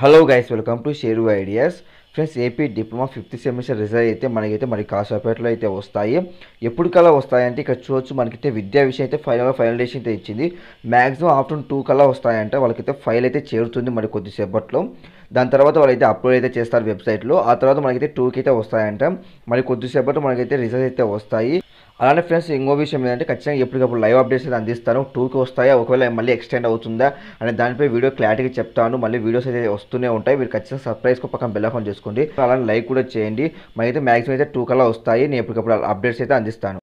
hello guys welcome to share ideas friends AP diploma fifth semester result అయితే మనకైతే మరి కాసాపేటలో అయితే వస్తాయి ఎప్పుడు కల్లా వస్తాయంటే ఇక్కడ చూడొచ్చు మనకైతే విద్యా విషయం అయితే ఫైనల్ ఫైనలైజేషన్ అయితే ఇచ్చింది మ్యాక్సిమం ఆఫ్టర్నూన్ టూ కల్లా వస్తాయంటే వాళ్ళకైతే ఫైల్ అయితే చేరుతుంది మరి కొద్దిసేపట్లో దాని తర్వాత వాళ్ళైతే అప్లోడ్ అయితే చేస్తారు వెబ్సైట్లో ఆ తర్వాత మనకైతే టూకి అయితే వస్తాయంట మరి కొద్దిసేపట్లో మనకైతే రిజల్ట్ అయితే వస్తాయి అలానే ఫ్రెండ్స్ ఇంకో విషయం ఏంటంటే ఖచ్చితంగా ఎప్పటికప్పుడు లైవ్ అప్డేట్స్ అయితే అందిస్తాను టూకి వస్తాయా ఒకవేళ మళ్ళీ ఎక్స్టెండ్ అవుతుందా అనే దానిపై వీడియో క్లారిటీగా చెప్తాను మళ్ళీ వీడియోస్ అయితే వస్తూనే ఉంటాయి మీరు ఖచ్చితంగా సర్ప్రైజ్కి పక్కన బెల్లాఫోన్ చేసుకోండి అలానే లైక్ కూడా చేయండి మరి అయితే మ్యాక్సిమం అయితే టూ కల్లా వస్తాయి నేను ఎప్పటికప్పుడు అప్డేట్స్ అయితే అందిస్తాను